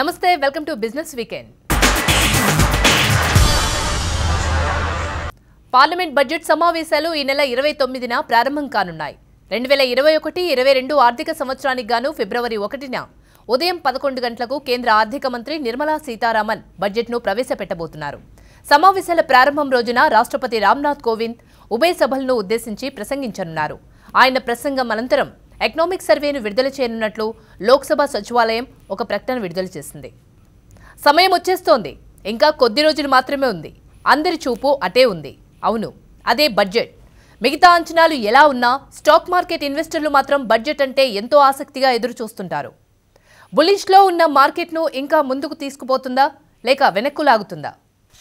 నమస్తే welcome to business weekend parliament budget సమావేశాలు ఈ నెల ఇరవై తొమ్మిదిన ప్రారంభం కానున్నాయి రెండు వేల ఇరవై ఒకటి ఇరవై రెండు ఆర్థిక సంవత్సరానికి గాను ఫిబ్రవరి ఒకటిన ఉదయం పదకొండు గంటలకు కేంద్ర ఆర్థిక మంత్రి నిర్మలా సీతారామన్ బడ్జెట్ను ప్రవేశపెట్టబోతున్నారు సమావేశాల ప్రారంభం రోజున రాష్ట్రపతి రామ్నాథ్ కోవింద్ ఉభయ సభలను ఉద్దేశించి ప్రసంగించనున్నారు ఆయన ప్రసంగం అనంతరం ఎకనామిక్ సర్వేను విడుదల చేయనున్నట్లు లోక్సభ సచివాలయం ఒక ప్రకటన విడుదల చేసింది సమయం వచ్చేస్తోంది ఇంకా కొద్ది రోజులు మాత్రమే ఉంది అందరి చూపు అటే ఉంది అవును అదే బడ్జెట్ మిగతా అంచనాలు ఎలా ఉన్నా స్టాక్ మార్కెట్ ఇన్వెస్టర్లు మాత్రం బడ్జెట్ అంటే ఎంతో ఆసక్తిగా ఎదురు చూస్తుంటారు బులిష్లో ఉన్న మార్కెట్ను ఇంకా ముందుకు తీసుకుపోతుందా లేక వెనక్కు లాగుతుందా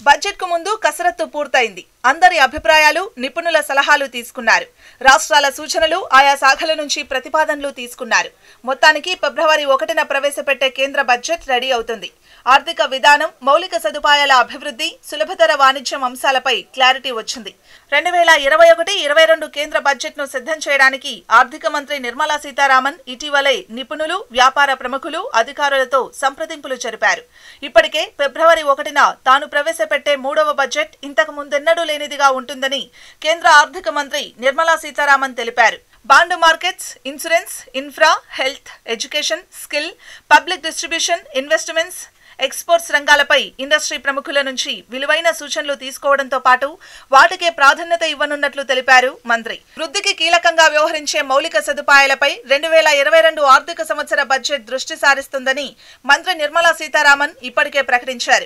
బడ్జెట్కు ముందు కసరత్తు పూర్తయింది అందరి అభిప్రాయాలు నిపుణుల సలహాలు తీసుకున్నారు రాష్ట్రాల సూచనలు ఆయా శాఖల నుంచి ప్రతిపాదనలు తీసుకున్నారు మొత్తానికి ఫిబ్రవరి ఒకటిన ప్రవేశపెట్టే కేంద్ర బడ్జెట్ రెడీ అవుతుంది ఆర్థిక విధానం మౌలిక సదుపాయాల అభివృద్ధి సులభతర వాణిజ్యం అంశాలపై క్లారిటీ వచ్చింది రెండు వేల ఇరవై ఒకటి ఇరవై రెండు కేంద్ర బడ్జెట్ను సిద్ధం చేయడానికి ఆర్థిక మంత్రి నిర్మలా సీతారామన్ ఇటీవలే నిపుణులు వ్యాపార ప్రముఖులు అధికారులతో సంప్రదింపులు జరిపారు ఇప్పటికే ఫిబ్రవరి ఒకటిన తాను ప్రవేశపెట్టే మూడవ బడ్జెట్ ఇంతకు ముందెన్నడూ లేనిదిగా ఉంటుందని కేంద్ర ఆర్థిక మంత్రి నిర్మలా సీతారామన్ తెలిపారు bond markets insurance infra health education skill public distribution investments exports రంగాలపై ఇండస్ట్రీ ప్రముఖుల నుంచి విలువైన సూచనలు తీసుకోవడంతో పాటు వాటికే ప్రాధాన్యత ఇవ్వనున్నట్లు తెలిపారు మంత్రి వృద్ధికి కీలకంగా వ్యవహరించే మౌలిక సదుపాయాలపై రెండు వేల ఇరవై రెండు ఆర్థిక సంవత్సర బడ్జెట్ దృష్టి సారిస్తుందని మంత్రి నిర్మలా సీతారామన్ ఇప్పటికే ప్రకటించారు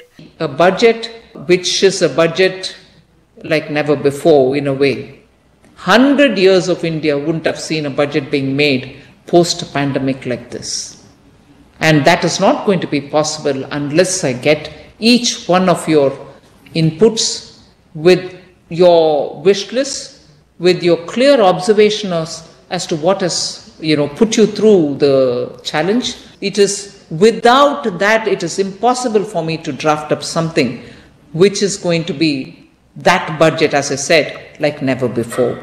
budget never before budget like never before in of way hundred years of India budget being seen post budget like made post like this And that is not going to be possible unless I get each one of your inputs with your wish list, with your clear observation as, as to what has you know put you through the challenge. It is without that it is impossible for me to draft up something which is going to be that budget, as I said, like never before.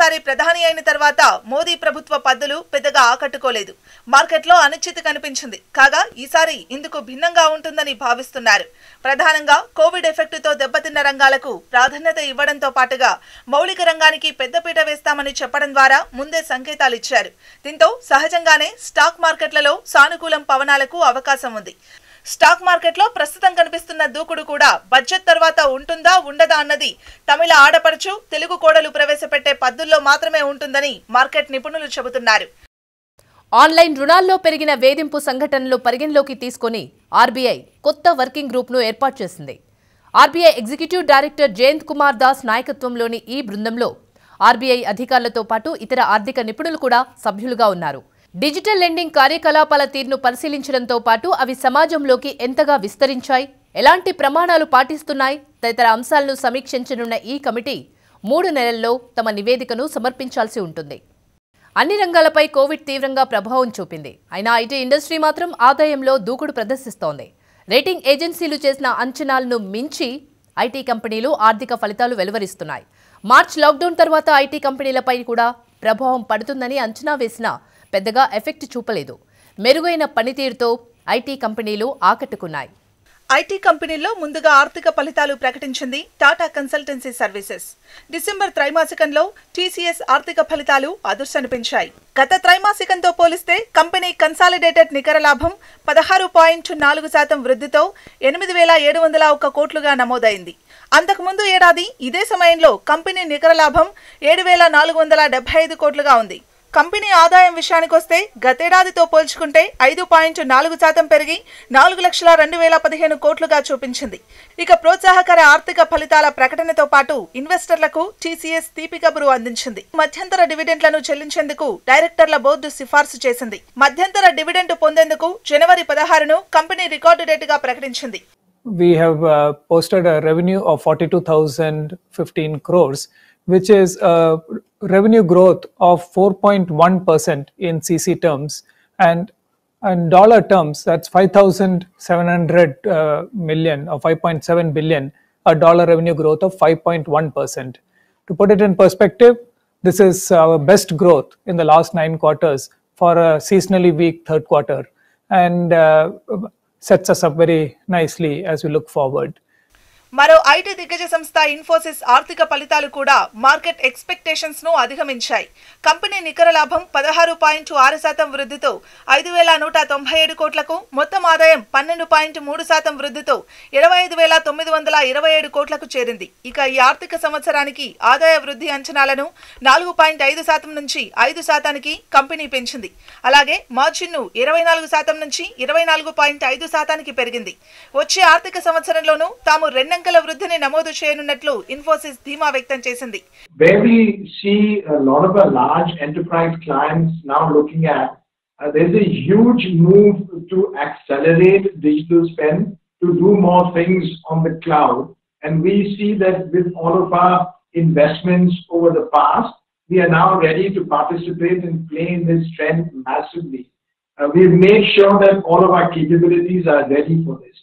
మరోసారి ప్రధాని అయిన తర్వాత మోదీ ప్రభుత్వ పద్దులు పెద్దగా ఆకట్టుకోలేదు మార్కెట్లో అనిశ్చితి కనిపించింది కాగా ఈసారి ఇందుకు భిన్నంగా ఉంటుందని భావిస్తున్నారు ప్రధానంగా కోవిడ్ ఎఫెక్టుతో దెబ్బతిన్న రంగాలకు ప్రాధాన్యత ఇవ్వడంతో పాటుగా మౌలిక రంగానికి పెద్దపీట వేస్తామని చెప్పడం ద్వారా ముందే సంకేతాలిచ్చారు దీంతో సహజంగానే స్టాక్ మార్కెట్లలో సానుకూలం పవనాలకు అవకాశం ఉంది స్టాక్ మార్కెట్లో ప్రస్తుతం కనిపిస్తున్న దూకుడు కూడా బడ్జెట్ తర్వాత ఉంటుందా ఉండదా అన్నది తమిళ ఆడపడుచు తెలుగు కోడలు ప్రవేశపెట్టే పద్దుల్లో మాత్రమే ఉంటుందని మార్కెట్ నిపుణులు చెబుతున్నారు ఆన్లైన్ రుణాల్లో పెరిగిన వేధింపు సంఘటనలు పరిగణలోకి తీసుకుని ఆర్బీఐ కొత్త వర్కింగ్ గ్రూప్ను ఏర్పాటు చేసింది RBI executive director Jayant Kumar Das నాయకత్వంలోని ఈ బృందంలో ఆర్బీఐ అధికారులతో పాటు ఇతర ఆర్థిక నిపుణులు కూడా సభ్యులుగా ఉన్నారు డిజిటల్ లెండింగ్ కార్యకలాపాల తీరును పరిశీలించడంతో పాటు అవి సమాజంలోకి ఎంతగా విస్తరించాయి ఎలాంటి ప్రమాణాలు పాటిస్తున్నాయి తదితర అంశాలను సమీక్షించనున్న ఈ కమిటీ మూడు నెలల్లో తమ నివేదికను సమర్పించాల్సి ఉంటుంది అన్ని రంగాలపై కోవిడ్ తీవ్రంగా ప్రభావం చూపింది అయినా ఐటీ ఇండస్ట్రీ మాత్రం ఆదాయంలో దూకుడు ప్రదర్శిస్తోంది రేటింగ్ ఏజెన్సీలు చేసిన అంచనాలను మించి ఐటీ కంపెనీలు ఆర్థిక ఫలితాలు వెలువరిస్తున్నాయి మార్చ్ లాక్డౌన్ తర్వాత ఐటీ కంపెనీలపై కూడా ప్రభావం పడుతుందని అంచనా వేసిన పెద్దగా ఎఫెక్ట్ చూపలేదు మెరుగైన పనితీరుతో ఐటీ కంపెనీలు ఆకట్టుకున్నాయి ఐటీ కంపెనీల్లో ముందుగా ఆర్థిక ఫలితాలు ప్రకటించింది టాటా కన్సల్టెన్సీ సర్వీసెస్ డిసెంబర్ త్రైమాసికంలో టీసీఎస్ ఆర్థిక ఫలితాలు అదృశ్యనిపించాయి గత త్రైమాసికంతో పోలిస్తే కంపెనీ కన్సాలిడేటెడ్ నికర లాభం పదహారు పాయింట్ నాలుగు శాతం వృద్ధితో ఎనిమిది వేల ఏడు వందల ఒక్క కోట్లుగా నమోదైంది అంతకుముందు ఏడాది ఇదే సమయంలో కంపెనీ నికర లాభం ఏడు వేల నాలుగు వందల డెబ్బై ఐదు కోట్లుగా ఉంది కంపెనీ ఆదాయం విషయానికొస్తే గతేడాదితో పోల్చుకుంటే ఐదు పాయింట్ నాలుగు శాతం పెరిగి నాలుగు లక్షల రెండు వేల పదిహేను కోట్లుగా చూపించింది ఇక ప్రోత్సాహకర ఆర్థిక ఫలితాల ప్రకటనతో పాటు ఇన్వెస్టర్లకు టీసీఎస్ తీపి కబురు అందించింది మధ్యంతర డివిడెండ్లను చెల్లించేందుకు డైరెక్టర్ల బోర్డు సిఫార్సు చేసింది మధ్యంతర డివిడెండ్ పొందేందుకు జనవరి పదహారును కంపెనీ రికార్డు గా ప్రకటించింది We have revenue uh, of a two of fifteen crores which is a revenue growth of 4.1% in CC terms. And in dollar terms, that's 5,700 uh, million or 5.7 billion, a dollar revenue growth of 5.1%. To put it in perspective, this is our best growth in the last nine quarters for a seasonally weak third quarter and uh, sets us up very nicely as we look forward. మరో IT దిగ్గజ సంస్థ ఇన్ఫోసిస్ ఆర్థిక ఫలితాలు కూడా market expectations ను అధిగమించాయి company నికర లాభం పదహారు పాయింట్ ఆరు శాతం వృద్ధితో ఐదు వేల నూట తొంభై ఏడు కోట్లకు మొత్తం ఆదాయం పన్నెండు పాయింట్ మూడు శాతం వృద్ధితో ఇరవై ఐదు వేల తొమ్మిది వందల ఇరవై ఏడు కోట్లకు చేరింది ఇక ఈ ఆర్థిక సంవత్సరానికి ఆదాయ వృద్ధి అంచనాలను నాలుగు పాయింట్ ఐదు శాతం నుంచి ఐదు శాతానికి కంపెనీ పెంచింది అలాగే ను ఇరవై నాలుగు శాతం నుంచి ఇరవై నాలుగు పాయింట్ ఐదు శాతానికి పెరిగింది వచ్చే ఆర్థిక సంవత్సరంలోనూ తాము రెండు ఆంకంల వృద్ధిని నమోదు చేయనున్నట్లు ఇన్ఫోసిస్ ధీమా వ్యక్తం చేసింది Where we see a lot of our large enterprise clients now looking at, uh, there's a huge move to accelerate digital spend, to do more things on the cloud. And we see that with all of our investments over the past, we are now ready to participate and play in this trend massively. Uh, we've made sure that all of our capabilities are ready for this.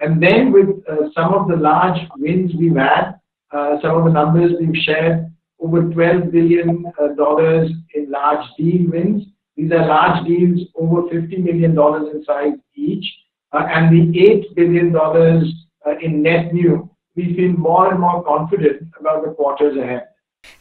And then with uh, some of the large wins we've had, uh, some of the numbers we've shared, over $12 billion uh, in large deal wins. These are large deals over $50 million in size each. And the $8 billion in net new, we feel more and more confident about the quarters ahead.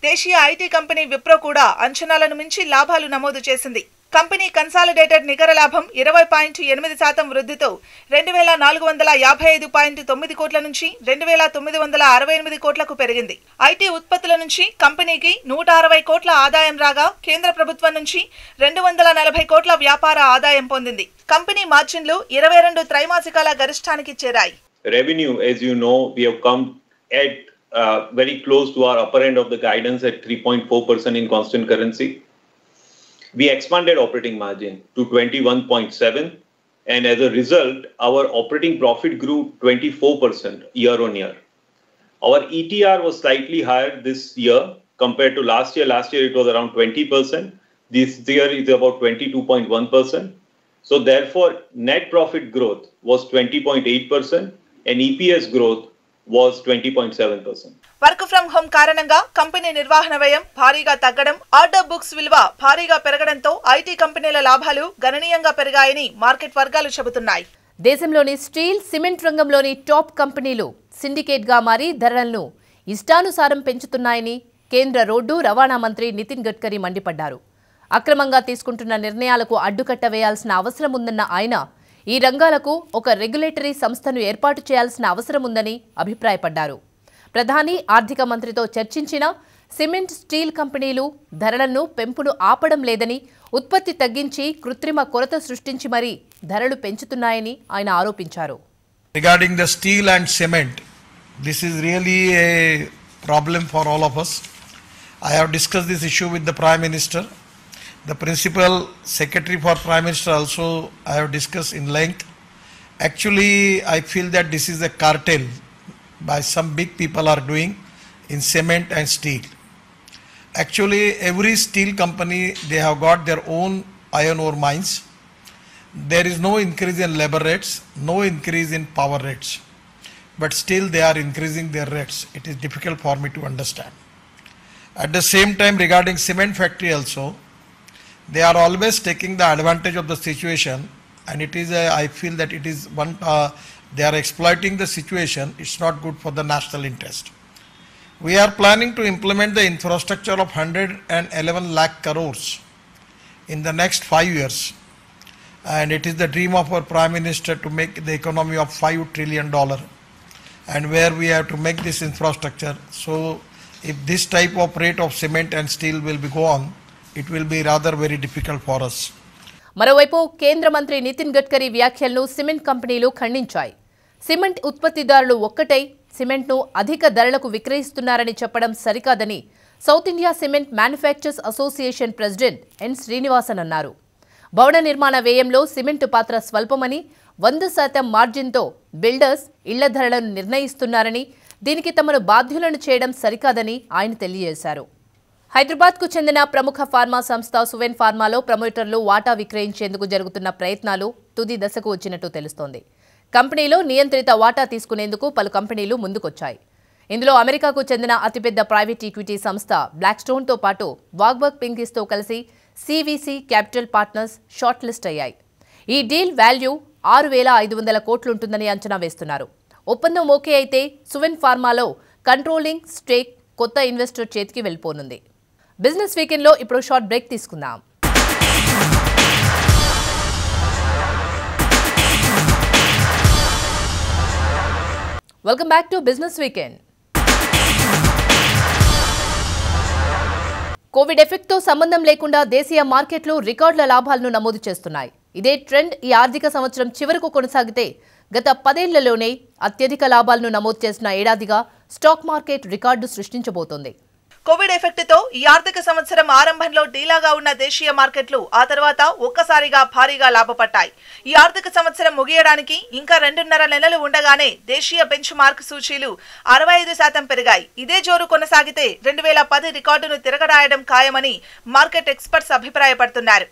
దేశీయ IT company Wipro కూడా అంచనాలను మించి లాభాలు నమోదు చేసింది company consolidated నికర లాభం ఇరవై పాయింట్ ఎనిమిది శాతం వృద్ధితో రెండు వేల నాలుగు వందల యాభై ఐదు పాయింట్ తొమ్మిది కోట్ల నుంచి రెండు వేల తొమ్మిది వందల అరవై ఎనిమిది కోట్లకు పెరిగింది ఐటీ ఉత్పత్తుల నుంచి కంపెనీకి నూట అరవై కోట్ల ఆదాయం రాగా కేంద్ర ప్రభుత్వం నుంచి రెండు వందల నలభై కోట్ల వ్యాపార ఆదాయం పొందింది కంపెనీ మార్జిన్లు ఇరవై రెండు త్రైమాసికాల గరిష్టానికి చేరాయి revenue as you know, we have come at uh, very close to of upper guidance of three point four percent in constant currency we expanded operating margin to 21.7, and as a result, our operating profit grew 24% year-on-year. Our ETR was slightly higher this year compared to last year. Last year, it was around 20%. This year is about 22.1%. So therefore, net profit growth was 20.8%, and EPS growth was twenty point seven percent work from home కారణంగా company నిర్వహణ వ్యయం భారీగా తగ్గడం order books విలువ భారీగా పెరగడంతో IT కంపెనీల లాభాలు గణనీయంగా పెరిగాయని మార్కెట్ వర్గాలు చెబుతున్నాయి దేశంలోని స్టీల్ సిమెంట్ రంగంలోని టాప్ కంపెనీలు సిండికేట్గా మారి ధరలను ఇష్టానుసారం పెంచుతున్నాయని కేంద్ర రోడ్డు రవాణా మంత్రి నితిన్ గడ్కరీ మండిపడ్డారు అక్రమంగా తీసుకుంటున్న నిర్ణయాలకు అడ్డుకట్ట వేయాల్సిన అవసరం ఉందన్న ఆయన ఈ రంగాలకు ఒక రెగ్యులేటరీ సంస్థను ఏర్పాటు చేయాల్సిన అవసరం ఉందని అభిప్రాయపడ్డారు ప్రధాని ఆర్థిక మంత్రితో చర్చించిన సిమెంట్ స్టీల్ కంపెనీలు ధరలను పెంపును ఆపడం లేదని ఉత్పత్తి తగ్గించి కృత్రిమ కొరత సృష్టించి మరీ ధరలు పెంచుతున్నాయని ఆయన ఆరోపించారు regarding the steel and cement this is really a problem for all of us I have discuss this issue with the prime minister The principal secretary for prime minister also I have discussed in length. Actually, I feel that this is a cartel by some big people are doing in cement and steel. Actually, every steel company, they have got their own iron ore mines. There is no increase in labor rates, no increase in power rates. But still they are increasing their rates. It is difficult for me to understand. At the same time, regarding cement factory also, they are always taking the advantage of the situation and it is a, I feel that it is one uh, they are exploiting the situation it's not good for the national interest we are planning to implement the infrastructure of 111 lakh crores in the next 5 years and it is the dream of our prime minister to make the economy of 5 trillion dollar and where we have to make this infrastructure so if this type of rate of cement and steel will be go on it will be rather very difficult for us మరోవైపు కేంద్ర మంత్రి నితిన్ గడ్కరీ వ్యాఖ్యలను cement కంపెనీలు ఖండించాయి cement ఉత్పత్తిదారులు ఒక్కటై సిమెంట్ను అధిక ధరలకు విక్రయిస్తున్నారని చెప్పడం సరికాదని South India cement manufacturers association president N Srinivasan అన్నారు భవన నిర్మాణ వ్యయంలో సిమెంట్ పాత్ర స్వల్పమని వంద శాతం మార్జిన్తో బిల్డర్స్ ఇళ్ల ధరలను నిర్ణయిస్తున్నారని దీనికి తమను బాధ్యులను చేయడం సరికాదని ఆయన తెలియజేశారు హైదరాబాద్కు చెందిన ప్రముఖ ఫార్మా సంస్థ సువెన్ ఫార్మాలో ప్రమోటర్లు వాటా విక్రయించేందుకు జరుగుతున్న ప్రయత్నాలు తుది దశకు వచ్చినట్టు తెలుస్తోంది కంపెనీలో నియంత్రిత వాటా తీసుకునేందుకు పలు కంపెనీలు ముందుకొచ్చాయి ఇందులో అమెరికాకు చెందిన అతిపెద్ద ప్రైవేట్ ఈక్విటీ సంస్థ బ్లాక్ స్టోన్తో పాటు వాగ్బర్గ్ పింకిస్తో కలిసి CVC capital partners shortlist అయ్యాయి ఈ డీల్ వాల్యూ ఆరు వేల ఐదు వందల కోట్లుంటుందని అంచనా వేస్తున్నారు ఒప్పందం ఓకే అయితే సువెన్ ఫార్మాలో కంట్రోలింగ్ స్టేక్ కొత్త ఇన్వెస్టర్ చేతికి వెళ్ళిపోనుంది బిజినెస్ వీకెండ్లో ఇప్పుడు షార్ట్ బ్రేక్ తీసుకుందాం welcome back to business weekend covid ఎఫెక్ట్తో సంబంధం లేకుండా దేశీయ మార్కెట్లు రికార్డుల లాభాలను నమోదు చేస్తున్నాయి ఇదే ట్రెండ్ ఈ ఆర్థిక సంవత్సరం చివరకు కొనసాగితే గత పదేళ్లలోనే అత్యధిక లాభాలను నమోదు చేసిన ఏడాదిగా స్టాక్ మార్కెట్ రికార్డు సృష్టించబోతోంది కోవిడ్ ఎఫెక్ట్ తో ఈ ఆర్థిక సంవత్సరం ఆరంభంలో డీలాగా ఉన్న దేశీయ మార్కెట్లు ఆ తర్వాత ఒక్కసారిగా భారీగా లాభపడ్డాయి ఈ ఆర్థిక సంవత్సరం ముగియడానికి ఇంకా రెండున్నర నెలలు ఉండగానే దేశీయ బెంచ్ మార్క్ సూచీలు అరవై ఐదు శాతం పెరిగాయి ఇదే జోరు కొనసాగితే రెండు వేల పది రికార్డును తిరగరాయడం ఖాయమని మార్కెట్ ఎక్స్పర్ట్స్ అభిప్రాయపడుతున్నారు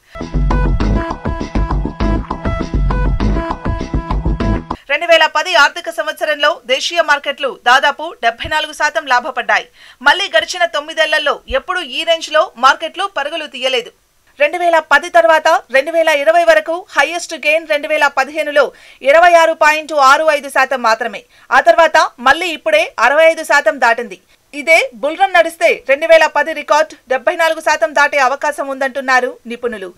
రెండు వేల పది ఆర్థిక సంవత్సరంలో దేశీయ మార్కెట్లు దాదాపు డెబ్బై నాలుగు శాతం లాభపడ్డాయి మళ్లీ గడిచిన తొమ్మిదేళ్లలో ఎప్పుడూ ఈ రేంజ్లో మార్కెట్లు పరుగులు తీయలేదు రెండు వేల పది తర్వాత రెండు వేల ఇరవై వరకు హైయెస్ట్ గెయిన్ రెండు వేల పదిహేనులో ఇరవై ఆరు పాయింట్ ఆరు ఐదు శాతం మాత్రమే ఆ తర్వాత మళ్ళీ ఇప్పుడే అరవై ఐదు శాతం దాటింది ఇదే బుల్రన్ నడిస్తే రెండు వేల పది రికార్డ్ డెబ్బై నాలుగు శాతం దాటే అవకాశం ఉందంటున్నారు నిపుణులు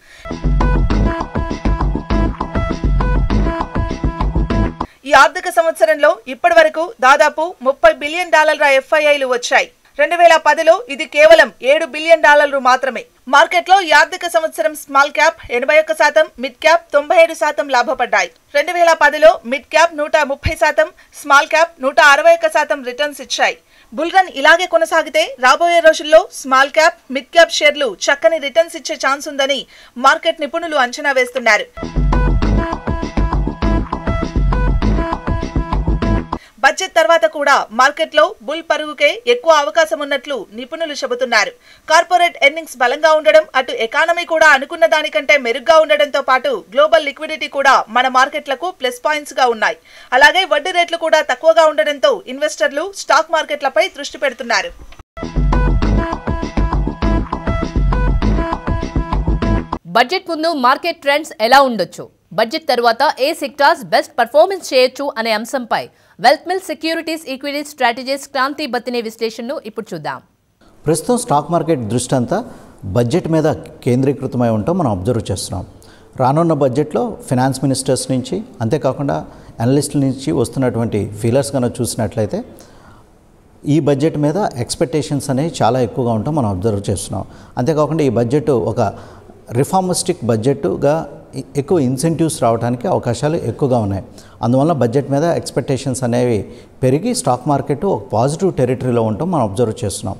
ఈ ఆర్థిక సంవత్సరంలో ఇప్పటి వరకు దాదాపు ముప్పై బిలియన్ డాలర్ల ఎఫ్ఐఐలు వచ్చాయి రెండు వేల పదిలో ఇది కేవలం ఏడు బిలియన్ డాలర్లు మాత్రమే మార్కెట్లో ఈ ఆర్థిక సంవత్సరం స్మాల్ క్యాప్ ఎనభై ఒక్క శాతం మిడ్ క్యాప్ తొంభై ఏడు శాతం లాభపడ్డాయి రెండు వేల పదిలో మిడ్ క్యాప్ నూట ముప్పై శాతం స్మాల్ క్యాప్ నూట అరవై ఒక్క శాతం రిటర్న్స్ ఇచ్చాయి బుల్రన్ ఇలాగే కొనసాగితే రాబోయే రోజుల్లో స్మాల్ క్యాప్ మిడ్ క్యాప్ షేర్లు చక్కని రిటర్న్స్ ఇచ్చే ఛాన్స్ ఉందని మార్కెట్ నిపుణులు అంచనా వేస్తున్నారు బడ్జెట్ తర్వాత కూడా మార్కెట్లో బుల్ పరుగుకే ఎక్కువ అవకాశం ఉన్నట్లు నిపుణులు చెబుతున్నారు కార్పొరేట్ ఎర్నింగ్స్ బలంగా ఉండడం అటు ఎకానమీ కూడా అనుకున్న దానికంటే మెరుగ్గా ఉండడంతో పాటు గ్లోబల్ లిక్విడిటీ కూడా మన మార్కెట్లకు ప్లస్ పాయింట్స్ గా ఉన్నాయి అలాగే వడ్డీ రేట్లు కూడా తక్కువగా ఉండడంతో ఇన్వెస్టర్లు స్టాక్ మార్కెట్లపై దృష్టి పెడుతున్నారు బడ్జెట్ ముందు మార్కెట్ ట్రెండ్స్ ఎలా ఉండొచ్చు బడ్జెట్ తర్వాత ఏ సెక్టార్స్ బెస్ట్ పర్ఫార్మెన్స్ చేయొచ్చు అనే అంశంపై wealth mill securities equity strategies Kranthi Bathini విశ్లేషణను ఇప్పుడు చూద్దాం ప్రస్తుతం స్టాక్ మార్కెట్ దృష్టి అంతా బడ్జెట్ మీద కేంద్రీకృతమై ఉంటాం మనం అబ్జర్వ్ చేస్తున్నాం రానున్న బడ్జెట్లో ఫినాన్స్ మినిస్టర్స్ నుంచి అంతేకాకుండా అనలిస్టుల నుంచి వస్తున్నటువంటి ఫీలర్స్ కనుక చూసినట్లయితే ఈ బడ్జెట్ మీద ఎక్స్పెక్టేషన్స్ అనేవి చాలా ఎక్కువగా ఉంటాం మనం అబ్జర్వ్ చేస్తున్నాం అంతేకాకుండా ఈ బడ్జెట్ ఒక రిఫార్మిస్టిక్ బడ్జెట్గా ఎక్కువ ఇన్సెంటివ్స్ రావడానికి అవకాశాలు ఎక్కువగా ఉన్నాయి అందువల్ల బడ్జెట్ మీద ఎక్స్పెక్టేషన్స్ అనేవి పెరిగి స్టాక్ మార్కెట్ ఒక పాజిటివ్ టెరిటరీలో ఉండటం మనం అబ్జర్వ్ చేస్తున్నాం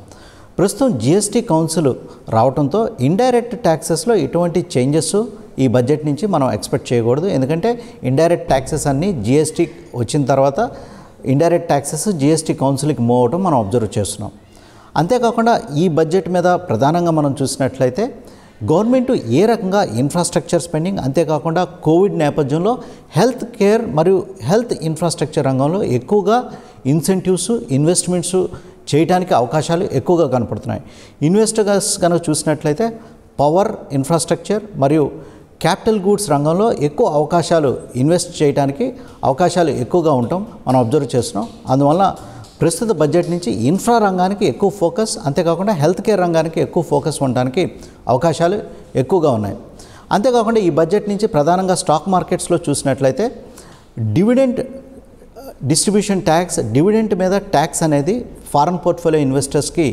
ప్రస్తుతం జిఎస్టీ కౌన్సిల్ రావడంతో ఇండైరెక్ట్ ట్యాక్సెస్లో ఇటువంటి చేంజెస్ ఈ బడ్జెట్ నుంచి మనం ఎక్స్పెక్ట్ చేయకూడదు ఎందుకంటే ఇండైరెక్ట్ ట్యాక్సెస్ అన్నీ జిఎస్టీ వచ్చిన తర్వాత ఇండైరెక్ట్ ట్యాక్సెస్ జిఎస్టీ కౌన్సిల్కి మూవ్ అవ్వడం మనం అబ్జర్వ్ చేస్తున్నాం అంతేకాకుండా ఈ బడ్జెట్ మీద ప్రధానంగా మనం చూసినట్లయితే గవర్నమెంట్ ఏ రకంగా ఇన్ఫ్రాస్ట్రక్చర్ స్పెండింగ్ అంతేకాకుండా కోవిడ్ నేపథ్యంలో హెల్త్ కేర్ మరియు హెల్త్ ఇన్ఫ్రాస్ట్రక్చర్ రంగంలో ఎక్కువగా ఇన్సెంటివ్స్ ఇన్వెస్ట్మెంట్స్ చేయడానికి అవకాశాలు ఎక్కువగా కనపడుతున్నాయి ఇన్వెస్టర్స్ కనుక చూసినట్లయితే పవర్ ఇన్ఫ్రాస్ట్రక్చర్ మరియు క్యాపిటల్ గూడ్స్ రంగంలో ఎక్కువ అవకాశాలు ఇన్వెస్ట్ చేయడానికి అవకాశాలు ఎక్కువగా ఉండటం మనం అబ్జర్వ్ చేస్తున్నాం అందువల్ల ప్రస్తుత బడ్జెట్ నుంచి ఇన్ఫ్రా రంగానికి ఎక్కువ ఫోకస్ అంతేకాకుండా హెల్త్ కేర్ రంగానికి ఎక్కువ ఫోకస్ ఉండడానికి అవకాశాలు ఎక్కువగా ఉన్నాయి అంతేకాకుండా ఈ బడ్జెట్ నుంచి ప్రధానంగా స్టాక్ మార్కెట్స్లో చూసినట్లయితే డివిడెంట్ డిస్ట్రిబ్యూషన్ ట్యాక్స్ డివిడెంట్ మీద ట్యాక్స్ అనేది ఫారెన్ పోర్ట్ఫోలియో ఇన్వెస్టర్స్కి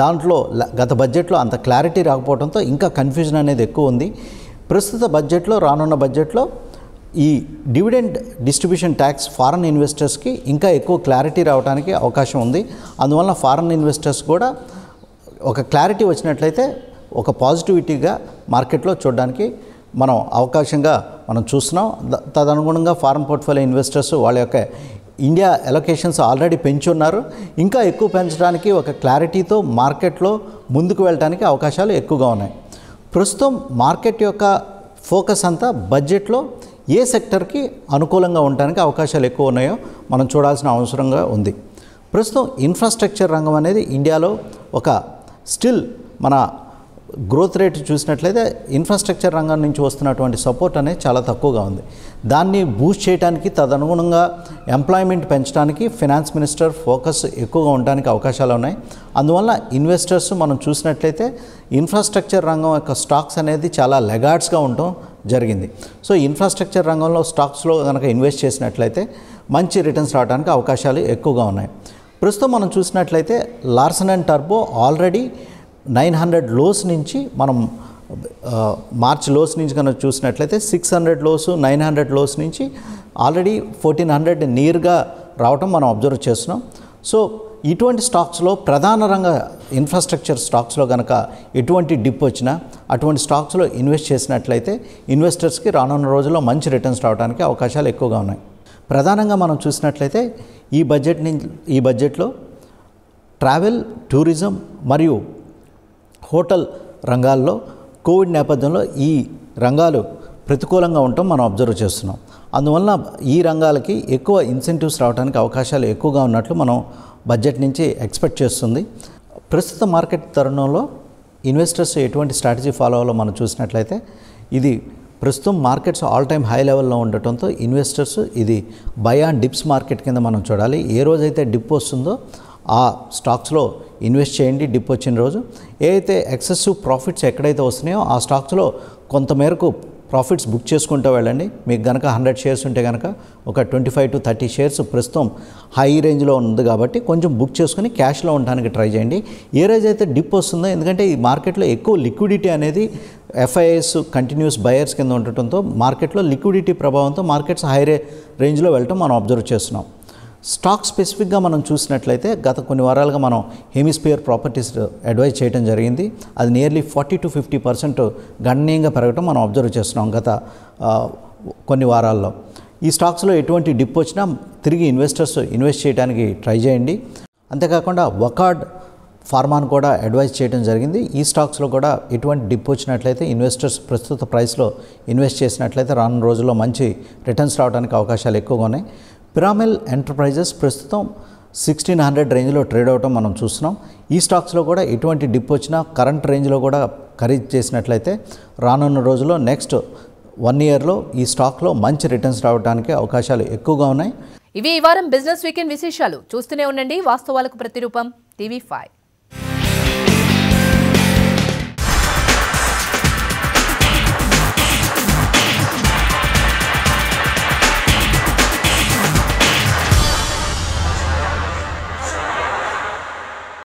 దాంట్లో గత బడ్జెట్లో అంత క్లారిటీ రాకపోవడంతో ఇంకా కన్ఫ్యూజన్ అనేది ఎక్కువ ఉంది ప్రస్తుత బడ్జెట్లో రానున్న బడ్జెట్లో ఈ డివిడెండ్ డిస్ట్రిబ్యూషన్ ట్యాక్స్ ఫారెన్ ఇన్వెస్టర్స్కి ఇంకా ఎక్కువ క్లారిటీ రావడానికి అవకాశం ఉంది అందువల్ల ఫారెన్ ఇన్వెస్టర్స్ కూడా ఒక క్లారిటీ వచ్చినట్లయితే ఒక పాజిటివిటీగా మార్కెట్లో చూడడానికి మనం అవకాశంగా మనం చూస్తున్నాం తదనుగుణంగా ఫారెన్ పోర్ట్ఫోలియో ఇన్వెస్టర్స్ వాళ్ళ యొక్క ఇండియా ఎలొకేషన్స్ ఆల్రెడీ పెంచున్నారు ఇంకా ఎక్కువ పెంచడానికి ఒక క్లారిటీతో మార్కెట్లో ముందుకు వెళ్ళడానికి అవకాశాలు ఎక్కువగా ఉన్నాయి ప్రస్తుతం మార్కెట్ యొక్క ఫోకస్ అంతా బడ్జెట్లో ఏ సెక్టర్కి అనుకూలంగా ఉండడానికి అవకాశాలు ఎక్కువ ఉన్నాయో మనం చూడాల్సిన అవసరంగా ఉంది ప్రస్తుతం ఇన్ఫ్రాస్ట్రక్చర్ రంగం అనేది ఇండియాలో ఒక స్టిల్ మన గ్రోత్ రేట్ చూసినట్లయితే ఇన్ఫ్రాస్ట్రక్చర్ రంగం నుంచి వస్తున్నటువంటి సపోర్ట్ అనేది చాలా తక్కువగా ఉంది దాన్ని బూస్ట్ చేయడానికి తదనుగుణంగా ఎంప్లాయ్మెంట్ పెంచడానికి ఫినాన్స్ మినిస్టర్ ఫోకస్ ఎక్కువగా ఉండడానికి అవకాశాలు ఉన్నాయి అందువల్ల ఇన్వెస్టర్స్ మనం చూసినట్లయితే ఇన్ఫ్రాస్ట్రక్చర్ రంగం యొక్క స్టాక్స్ అనేది చాలా లెగాడ్స్గా ఉండటం జరిగింది సో ఇన్ఫ్రాస్ట్రక్చర్ రంగంలో స్టాక్స్లో కనుక ఇన్వెస్ట్ చేసినట్లయితే మంచి రిటర్న్స్ రావడానికి అవకాశాలు ఎక్కువగా ఉన్నాయి ప్రస్తుతం మనం చూసినట్లయితే లార్సన్ అండ్ టర్బో ఆల్రెడీ నైన్ హండ్రెడ్ లోస్ నుంచి మనం మార్చ్ లోస్ నుంచి కనుక చూసినట్లయితే six hundred lows nine hundred lows నుంచి ఆల్రెడీ ఫోర్టీన్ హండ్రెడ్ నియర్గా రావటం మనం అబ్జర్వ్ చేస్తున్నాం సో ఇటువంటి స్టాక్స్లో ప్రధాన రంగ ఇన్ఫ్రాస్ట్రక్చర్ స్టాక్స్లో కనుక ఎటువంటి డిప్ వచ్చినా అటువంటి స్టాక్స్లో ఇన్వెస్ట్ చేసినట్లయితే ఇన్వెస్టర్స్కి రానున్న రోజుల్లో మంచి రిటర్న్స్ రావడానికి అవకాశాలు ఎక్కువగా ఉన్నాయి ప్రధానంగా మనం చూసినట్లయితే ఈ బడ్జెట్ నుంచి ఈ బడ్జెట్లో ట్రావెల్ టూరిజం మరియు హోటల్ రంగాల్లో కోవిడ్ నేపథ్యంలో ఈ రంగాలు ప్రతికూలంగా ఉండటం మనం అబ్జర్వ్ చేస్తున్నాం అందువల్ల ఈ రంగాలకి ఎక్కువ ఇన్సెంటివ్స్ రావడానికి అవకాశాలు ఎక్కువగా ఉన్నట్లు మనం బడ్జెట్ నుంచి ఎక్స్పెక్ట్ చేస్తుంది ప్రస్తుత మార్కెట్ తరుణంలో ఇన్వెస్టర్స్ ఎటువంటి స్ట్రాటజీ ఫాలో అవ్వాలో మనం చూసినట్లయితే ఇది ప్రస్తుతం మార్కెట్స్ ఆల్ టైమ్ హై లెవెల్లో ఉండటంతో ఇన్వెస్టర్స్ ఇది బై ఆన్ డిప్స్ మార్కెట్ కింద మనం చూడాలి ఏ రోజైతే డిప్ వస్తుందో ఆ స్టాక్స్లో ఇన్వెస్ట్ చేయండి డిప్ వచ్చిన రోజు ఏదైతే ఎక్సెసివ్ ప్రాఫిట్స్ ఎక్కడైతే వస్తున్నాయో ఆ స్టాక్స్లో కొంతమేరకు ప్రాఫిట్స్ బుక్ చేసుకుంటూ వెళ్ళండి మీకు కనుక హండ్రెడ్ షేర్స్ ఉంటే కనుక ఒక twenty five to thirty shares ప్రస్తుతం హై రేంజ్లో ఉంది కాబట్టి కొంచెం బుక్ చేసుకుని క్యాష్లో ఉండడానికి ట్రై చేయండి ఏ రోజు అయితే డిప్ వస్తుందో ఎందుకంటే ఈ మార్కెట్లో ఎక్కువ లిక్విడిటీ అనేది ఎఫ్ఐఎస్ కంటిన్యూస్ బయర్స్ కింద ఉండటంతో మార్కెట్లో లిక్విడిటీ ప్రభావంతో మార్కెట్స్ హై రే రేంజ్లో వెళ్ళటం మనం అబ్జర్వ్ చేస్తున్నాం స్టాక్ స్పెసిఫిక్గా మనం చూసినట్లయితే గత కొన్ని వారాలుగా మనం హెమిస్పియర్ ప్రాపర్టీస్ అడ్వైజ్ చేయడం జరిగింది అది nearly forty to fifty percent గణనీయంగా పెరగడం మనం అబ్జర్వ్ చేస్తున్నాం గత కొన్ని వారాల్లో ఈ స్టాక్స్లో ఎటువంటి డిప్ వచ్చినా తిరిగి ఇన్వెస్టర్స్ ఇన్వెస్ట్ చేయడానికి ట్రై చేయండి అంతేకాకుండా వకార్డ్ ఫార్మాను కూడా అడ్వైజ్ చేయడం జరిగింది ఈ స్టాక్స్లో కూడా ఎటువంటి డిప్ వచ్చినట్లయితే ఇన్వెస్టర్స్ ప్రస్తుత ప్రైస్లో ఇన్వెస్ట్ చేసినట్లయితే రానున్న రోజుల్లో మంచి రిటర్న్స్ రావడానికి అవకాశాలు ఎక్కువగా ఉన్నాయి పిరామిల్ ఎంటర్ప్రైజెస్ ప్రస్తుతం సిక్స్టీన్ హండ్రెడ్ రేంజ్లో ట్రేడ్ అవటం మనం చూస్తున్నాం ఈ స్టాక్స్లో కూడా ఎటువంటి డిప్ వచ్చినా కరెంట్ రేంజ్లో కూడా ఖరీదు చేసినట్లయితే రానున్న రోజుల్లో నెక్స్ట్ వన్ ఇయర్లో ఈ స్టాక్లో మంచి రిటర్న్స్ రావడానికి అవకాశాలు ఎక్కువగా ఉన్నాయి ఇవి ఈ వారం బిజినెస్ వీకెండ్ విశేషాలు చూస్తూనే ఉండండి వాస్తవాలకు ప్రతిరూపం టీవీ ఫైవ్